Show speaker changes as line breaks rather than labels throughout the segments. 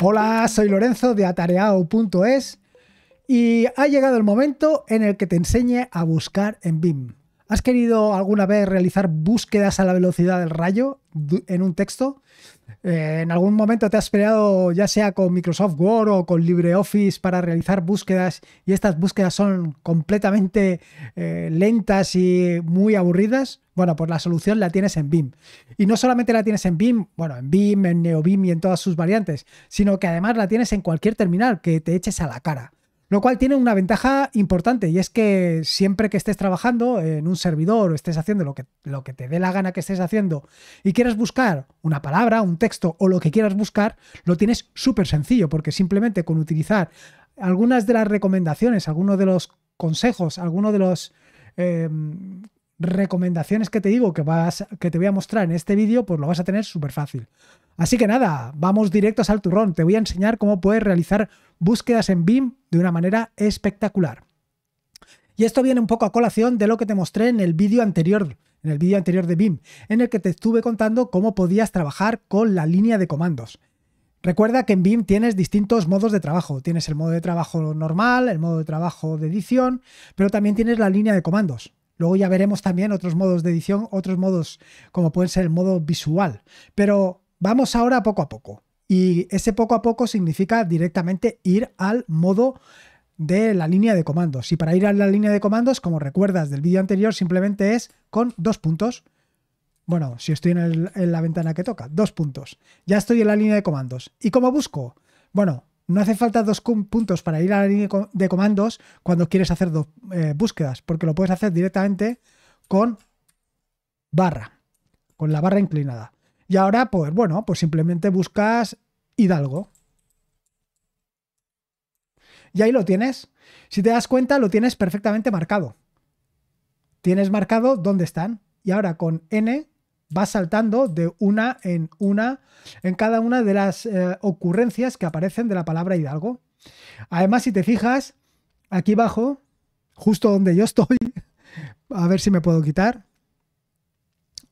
Hola, soy Lorenzo de atareao.es y ha llegado el momento en el que te enseñe a buscar en BIM. ¿Has querido alguna vez realizar búsquedas a la velocidad del rayo en un texto? Eh, ¿En algún momento te has peleado ya sea con Microsoft Word o con LibreOffice para realizar búsquedas y estas búsquedas son completamente eh, lentas y muy aburridas? Bueno, pues la solución la tienes en BIM. Y no solamente la tienes en BIM, bueno, en BIM, en NeoBIM y en todas sus variantes, sino que además la tienes en cualquier terminal que te eches a la cara. Lo cual tiene una ventaja importante y es que siempre que estés trabajando en un servidor o estés haciendo lo que, lo que te dé la gana que estés haciendo y quieras buscar una palabra, un texto o lo que quieras buscar, lo tienes súper sencillo porque simplemente con utilizar algunas de las recomendaciones, algunos de los consejos, algunos de los... Em, recomendaciones que te digo que, vas, que te voy a mostrar en este vídeo, pues lo vas a tener súper fácil. Así que nada, vamos directos al turrón. Te voy a enseñar cómo puedes realizar búsquedas en BIM de una manera espectacular. Y esto viene un poco a colación de lo que te mostré en el vídeo anterior, en el vídeo anterior de BIM, en el que te estuve contando cómo podías trabajar con la línea de comandos. Recuerda que en BIM tienes distintos modos de trabajo. Tienes el modo de trabajo normal, el modo de trabajo de edición, pero también tienes la línea de comandos. Luego ya veremos también otros modos de edición, otros modos como pueden ser el modo visual. Pero Vamos ahora poco a poco. Y ese poco a poco significa directamente ir al modo de la línea de comandos. Y para ir a la línea de comandos, como recuerdas del vídeo anterior, simplemente es con dos puntos. Bueno, si estoy en, la ventana que toca, dos puntos. Ya estoy en la línea de comandos. ¿Y cómo busco? Bueno, no hace falta dos puntos para ir a la línea de comandos cuando quieres hacer dos eh, búsquedas, porque lo puedes hacer directamente con barra, con la barra inclinada. Y ahora, pues bueno, pues simplemente buscas Hidalgo. Y ahí lo tienes. Si te das cuenta, lo tienes perfectamente marcado. Tienes marcado dónde están. Y ahora con N vas saltando de una en una en cada una de las eh, ocurrencias que aparecen de la palabra Hidalgo. Además, si te fijas, aquí abajo, justo donde yo estoy, a ver si me puedo quitar.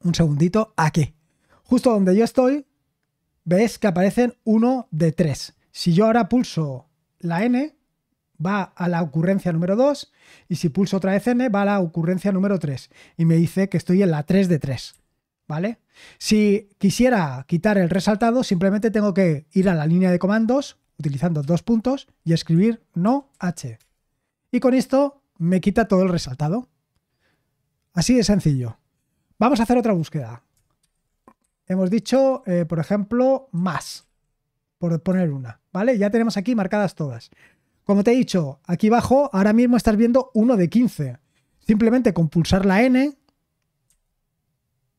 Un segundito, aquí. Justo donde yo estoy, ves que aparecen uno de tres. Si yo ahora pulso la N, va a la ocurrencia número 2 y si pulso otra vez N, va a la ocurrencia número 3 y me dice que estoy en la 3 de 3. ¿Vale? Si quisiera quitar el resaltado, simplemente tengo que ir a la línea de comandos utilizando dos puntos y escribir no H. Y con esto me quita todo el resaltado. Así de sencillo. Vamos a hacer otra búsqueda hemos dicho, eh, por ejemplo, más, por poner una, ¿vale? Ya tenemos aquí marcadas todas. Como te he dicho, aquí abajo ahora mismo estás viendo uno de 15. Simplemente con pulsar la N,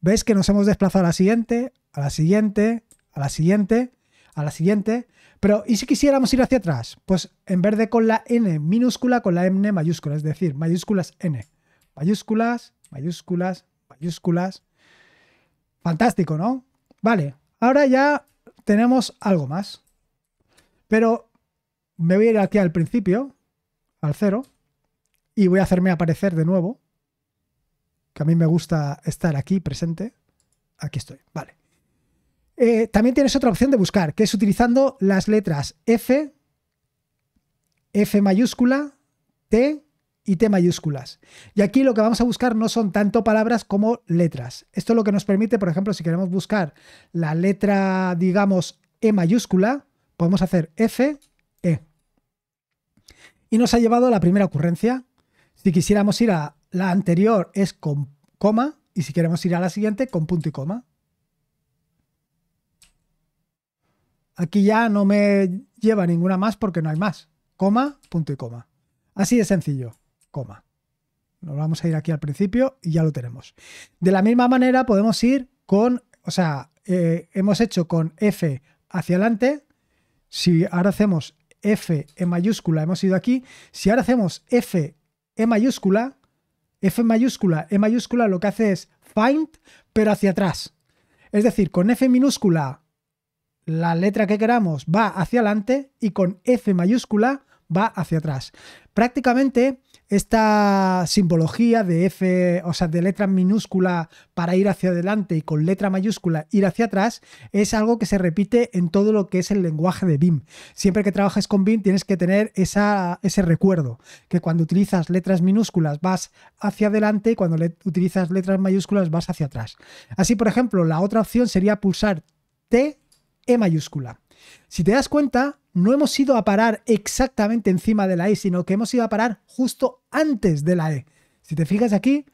ves que nos hemos desplazado a la siguiente, a la siguiente, a la siguiente, a la siguiente. Pero, ¿y si quisiéramos ir hacia atrás? Pues en vez de con la N minúscula, con la M mayúscula, es decir, mayúsculas N. Mayúsculas, mayúsculas, mayúsculas, Fantástico, ¿no? Vale, ahora ya tenemos algo más. Pero me voy a ir aquí al principio, al cero, y voy a hacerme aparecer de nuevo, que a mí me gusta estar aquí presente. Aquí estoy, vale. Eh, también tienes otra opción de buscar, que es utilizando las letras F, F mayúscula, T y T mayúsculas. Y aquí lo que vamos a buscar no son tanto palabras como letras. Esto es lo que nos permite, por ejemplo, si queremos buscar la letra, digamos, E mayúscula, podemos hacer F, E. Y nos ha llevado a la primera ocurrencia. Si quisiéramos ir a la anterior es con coma y si queremos ir a la siguiente con punto y coma. Aquí ya no me lleva ninguna más porque no hay más. Coma, punto y coma. Así de sencillo coma. Nos vamos a ir aquí al principio y ya lo tenemos. De la misma manera podemos ir con, o sea, eh, hemos hecho con F hacia adelante. Si ahora hacemos F en mayúscula, hemos ido aquí. Si ahora hacemos F en mayúscula, F en mayúscula, E mayúscula lo que hace es find, pero hacia atrás. Es decir, con F minúscula la letra que queramos va hacia adelante y con F mayúscula va hacia atrás. Prácticamente esta simbología de F, o sea, de letra minúscula para ir hacia adelante y con letra mayúscula ir hacia atrás, es algo que se repite en todo lo que es el lenguaje de BIM. Siempre que trabajes con BIM tienes que tener ese recuerdo, que cuando utilizas letras minúsculas vas hacia adelante y cuando utilizas letras mayúsculas vas hacia atrás. Así, por ejemplo, la otra opción sería pulsar T, E mayúscula. Si te das cuenta, no hemos ido a parar exactamente encima de la E, sino que hemos ido a parar justo antes de la E. Si te fijas aquí,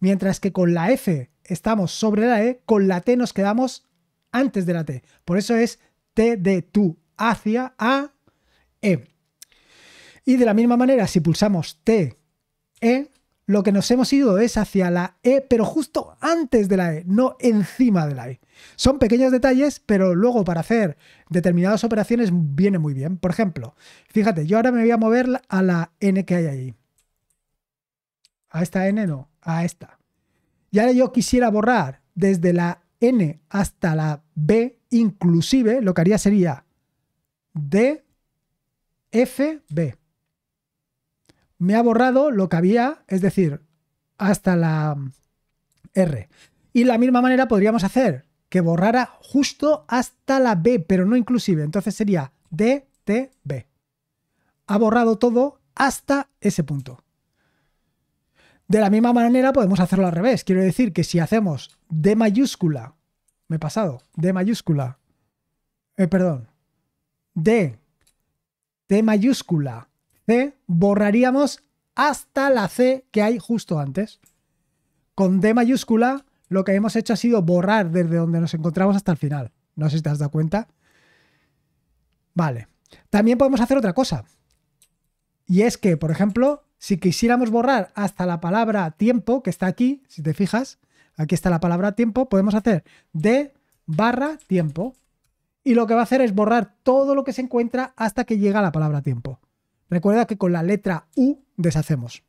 mientras que con la F estamos sobre la E, con la T nos quedamos antes de la T. Por eso es T de tú hacia A E. Y de la misma manera, si pulsamos T, E, lo que nos hemos ido es hacia la E, pero justo antes de la E, no encima de la E. Son pequeños detalles, pero luego para hacer determinadas operaciones viene muy bien. Por ejemplo, fíjate, yo ahora me voy a mover a la N que hay ahí. A esta N no, a esta. Y ahora yo quisiera borrar desde la N hasta la B, inclusive lo que haría sería D, F, B me ha borrado lo que había, es decir, hasta la mm, R. Y la misma manera podríamos hacer que borrara justo hasta la B, pero no inclusive. Entonces sería DTB. Ha borrado todo hasta ese punto. De la misma manera podemos hacerlo al revés. Quiero decir que si hacemos D mayúscula, me he pasado, D mayúscula, eh, perdón, D, D mayúscula, borraríamos hasta la C que hay justo antes. Con D mayúscula, lo que hemos hecho ha sido borrar desde donde nos encontramos hasta el final. No sé si te has dado cuenta. Vale. También podemos hacer otra cosa. Y es que, por ejemplo, si quisiéramos borrar hasta la palabra tiempo, que está aquí, si te fijas, aquí está la palabra tiempo, podemos hacer D barra tiempo. Y lo que va a hacer es borrar todo lo que se encuentra hasta que llega la palabra tiempo. Recuerda que con la letra U deshacemos.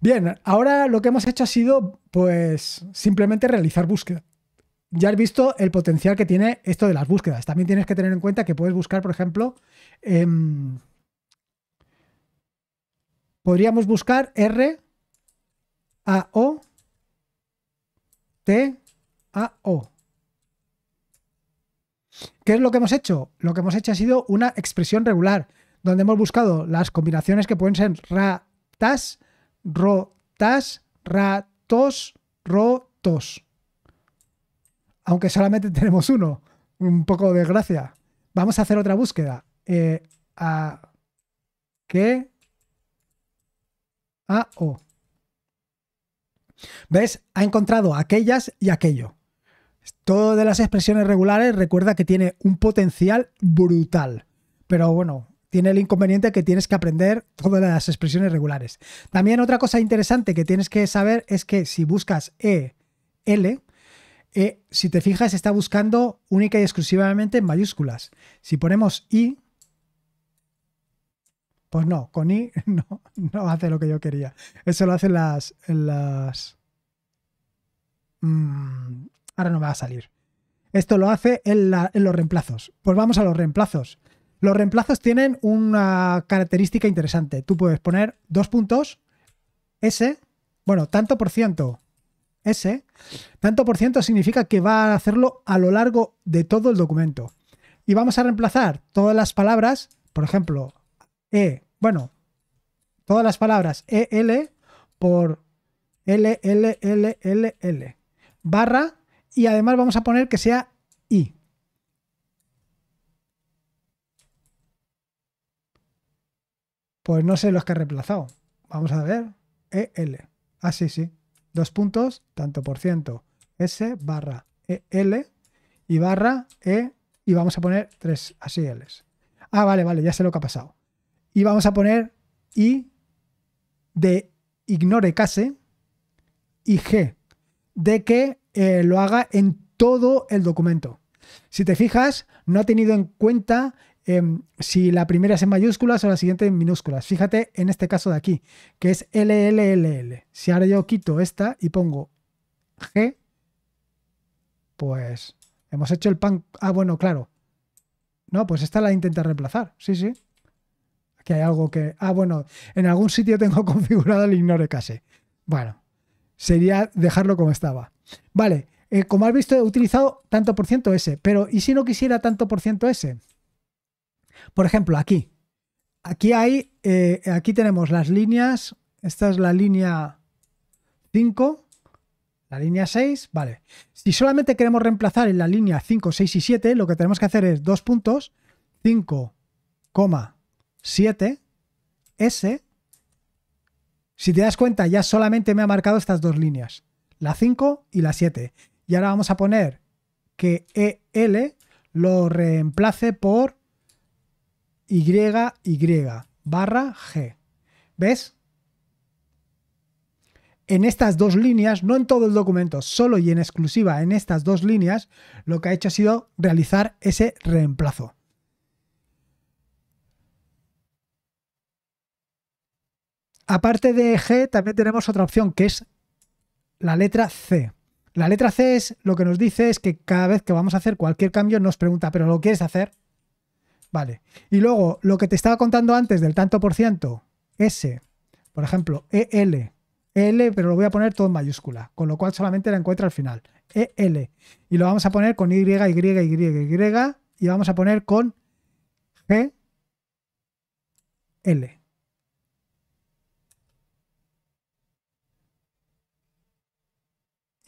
Bien, ahora lo que hemos hecho ha sido pues simplemente realizar búsqueda. Ya has visto el potencial que tiene esto de las búsquedas. También tienes que tener en cuenta que puedes buscar, por ejemplo, em, podríamos buscar R A O T A O. ¿Qué es lo que hemos hecho? Lo que hemos hecho ha sido una expresión regular, donde hemos buscado las combinaciones que pueden ser ratas, rotas, ratos, rotos. Aunque solamente tenemos uno. Un poco de gracia. Vamos a hacer otra búsqueda. Eh, a, ¿Qué? A, O. ¿Ves? Ha encontrado aquellas y aquello. Todo de las expresiones regulares recuerda que tiene un potencial brutal, pero bueno, tiene el inconveniente que tienes que aprender todas las expresiones regulares. También otra cosa interesante que tienes que saber es que si buscas E, L, e, si te fijas, está buscando única y exclusivamente en mayúsculas. Si ponemos I, pues no, con I no, hace lo que yo quería. Eso lo hacen las. las mm, ahora no va a salir. Esto lo hace en, los reemplazos. Pues vamos a los reemplazos. Los reemplazos tienen una característica interesante. Tú puedes poner dos puntos S, bueno, tanto por ciento S, tanto por ciento significa que va a hacerlo a lo largo de todo el documento. Y vamos a reemplazar todas las palabras, por ejemplo, E, bueno, todas las palabras e, L, por L, L, barra y además vamos a poner que sea i. Pues no sé los que ha reemplazado. Vamos a ver. EL. Ah, sí, sí. Dos puntos, tanto por ciento. S barra EL y barra E. Y vamos a poner tres así Ls. Ah, vale, vale, ya sé lo que ha pasado. Y vamos a poner I de ignore case y G de que eh, lo haga en todo el documento. Si te fijas, no ha tenido en cuenta em, si la primera es en mayúsculas o la siguiente en minúsculas. Fíjate en este caso de aquí, que es LLLL. Si ahora yo quito esta y pongo G, pues hemos hecho el pan... Ah, bueno, claro. No, pues esta la intenta reemplazar. Sí, sí. Aquí hay algo que... Ah, bueno, en algún sitio tengo configurado el ignore case. Bueno, sería dejarlo como estaba. Vale, eh, como has visto, he utilizado tanto por ciento S, pero ¿y si no quisiera tanto por ciento S? Por ejemplo, aquí. Aquí hay, eh, aquí tenemos las líneas. Esta es la línea 5, la línea 6, vale. Si solamente queremos reemplazar en la línea 5, 6 y 7, lo que tenemos que hacer es dos puntos, 7, S si te das cuenta, ya solamente me ha marcado estas dos líneas, la 5 y la 7. Y ahora vamos a poner que EL lo reemplace por YY barra G. ¿Ves? En estas dos líneas, no en todo el documento, solo y en exclusiva en estas dos líneas, lo que ha hecho ha sido realizar ese reemplazo. Aparte de G, también tenemos otra opción que es la letra C. La letra C es lo que nos dice es que cada vez que vamos a hacer cualquier cambio nos pregunta, ¿pero lo quieres hacer? Vale. Y luego, lo que te estaba contando antes del tanto por ciento, S, por ejemplo, EL, e L, pero lo voy a poner todo en mayúscula, con lo cual solamente la encuentra al final, EL. Y lo vamos a poner con Y, Y, Y, Y, y vamos a poner con G, L.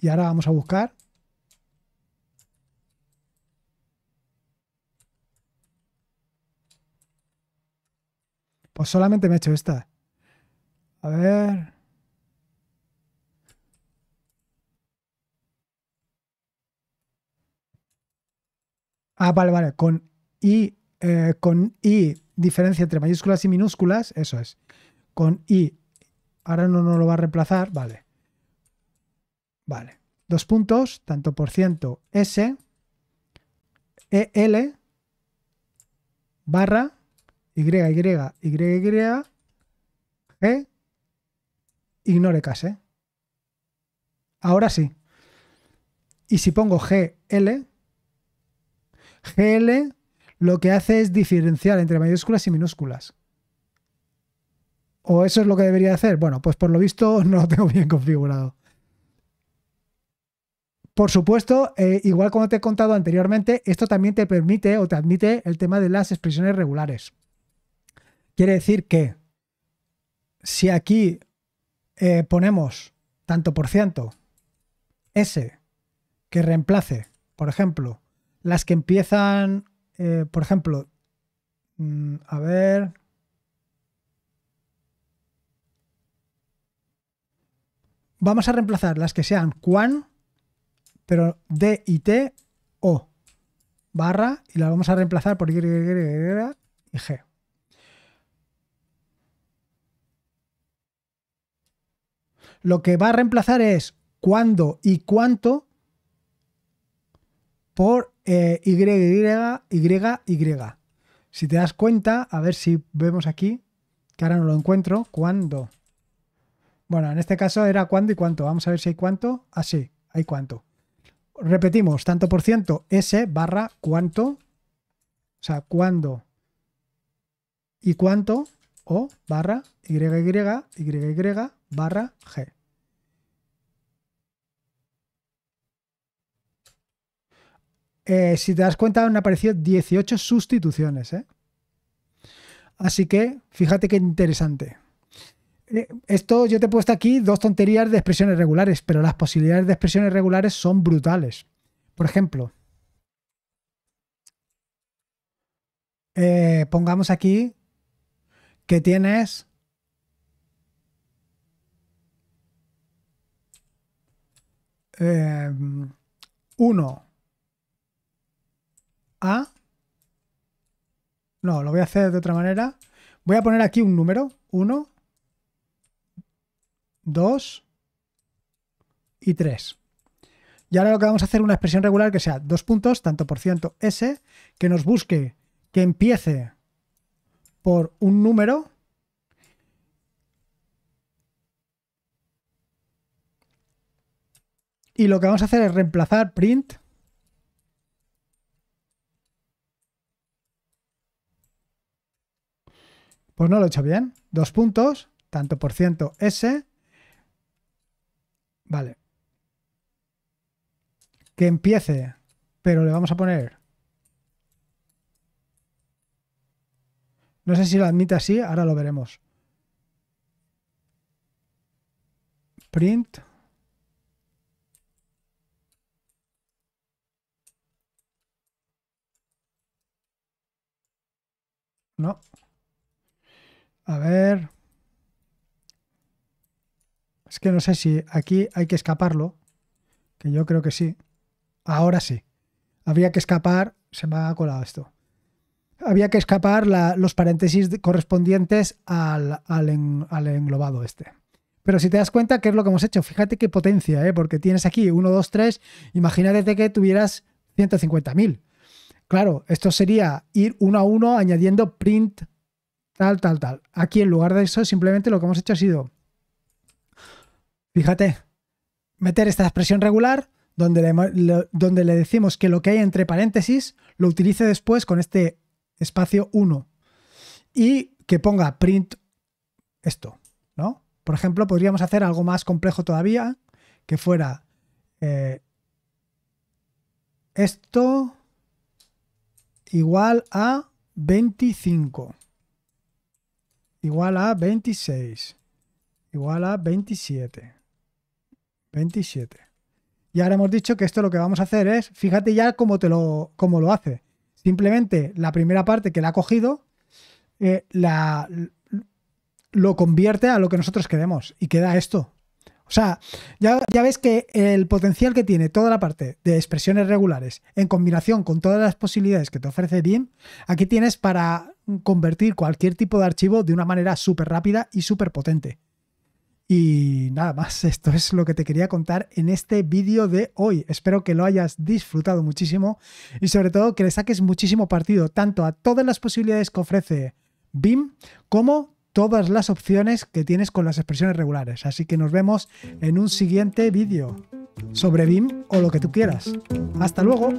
Y ahora vamos a buscar Pues solamente me he hecho esta. A ver. Ah, vale, vale. Con I, eh, con I, diferencia entre mayúsculas y minúsculas, eso es. Con I, ahora no nos lo va a reemplazar, vale. Vale. Dos puntos, tanto por ciento S, EL, barra, Y, Y, Y, Y, G, ignore case. Ahora sí. Y si pongo GL, GL lo que hace es diferenciar entre mayúsculas y minúsculas. ¿O eso es lo que debería hacer? Bueno, pues por lo visto no lo tengo bien configurado. Por supuesto, eh, igual como te he contado anteriormente, esto también te permite o te admite el tema de las expresiones regulares. Quiere decir que si aquí eh, ponemos tanto por ciento S que reemplace, por ejemplo, las que empiezan, eh, por ejemplo, mm, a ver, vamos a reemplazar las que sean cuán pero D y T O barra y la vamos a reemplazar por Y, y G. Lo que va a reemplazar es cuándo y cuánto por eh, y, y, y. Si te das cuenta, a ver si vemos aquí, que ahora no lo encuentro, cuándo. Bueno, en este caso era cuándo y cuánto. Vamos a ver si hay cuánto. Ah, sí, hay cuánto repetimos, tanto por ciento S barra cuánto, o sea, cuándo y cuánto, o barra y, y, y, y, barra G. Eh, si te das cuenta, han aparecido 18 sustituciones. ¿eh? Así que fíjate qué interesante. Eh, esto yo te he puesto aquí dos tonterías de expresiones regulares, pero las posibilidades de expresiones regulares son brutales. Por ejemplo, eh, pongamos aquí que tienes 1 eh, a... No, lo voy a hacer de otra manera. Voy a poner aquí un número, 1, 2 y 3. Y ahora lo que vamos a hacer es una expresión regular que sea dos puntos, tanto por ciento S, que nos busque que empiece por un número y lo que vamos a hacer es reemplazar print pues no lo he hecho bien dos puntos tanto por ciento s Vale. Que empiece, pero le vamos a poner... No sé si lo admite así, ahora lo veremos. Print. No. A ver. Es que no sé si aquí hay que escaparlo, que yo creo que sí. Ahora sí. Habría que escapar, se me ha colado esto. Había que escapar los paréntesis correspondientes al, al englobado este. Pero si te das cuenta, ¿qué es lo que hemos hecho? Fíjate qué potencia, ¿eh? porque tienes aquí 1, 2, 3. Imagínate que tuvieras 150.000. Claro, esto sería ir uno a uno añadiendo print, tal, tal, tal. Aquí en lugar de eso, simplemente lo que hemos hecho ha sido Fíjate, meter esta expresión regular donde le, donde le decimos que lo que hay entre paréntesis lo utilice después con este espacio 1 y que ponga print esto, ¿no? Por ejemplo, podríamos hacer algo más complejo todavía, que fuera eh, esto igual a 25, igual a 26, igual a 27. 27. Y ahora hemos dicho que esto lo que vamos a hacer es, fíjate ya cómo, te lo, lo hace. Simplemente la primera parte que la ha cogido, eh, la, lo convierte a lo que nosotros queremos y queda esto. O sea, ya, ya, ves que el potencial que tiene toda la parte de expresiones regulares en combinación con todas las posibilidades que te ofrece BIM, aquí tienes para convertir cualquier tipo de archivo de una manera súper rápida y súper potente. Y nada más, esto es lo que te quería contar en este vídeo de hoy. Espero que lo hayas disfrutado muchísimo y sobre todo que le saques muchísimo partido tanto a todas las posibilidades que ofrece BIM como todas las opciones que tienes con las expresiones regulares. Así que nos vemos en un siguiente vídeo sobre BIM o lo que tú quieras. Hasta luego.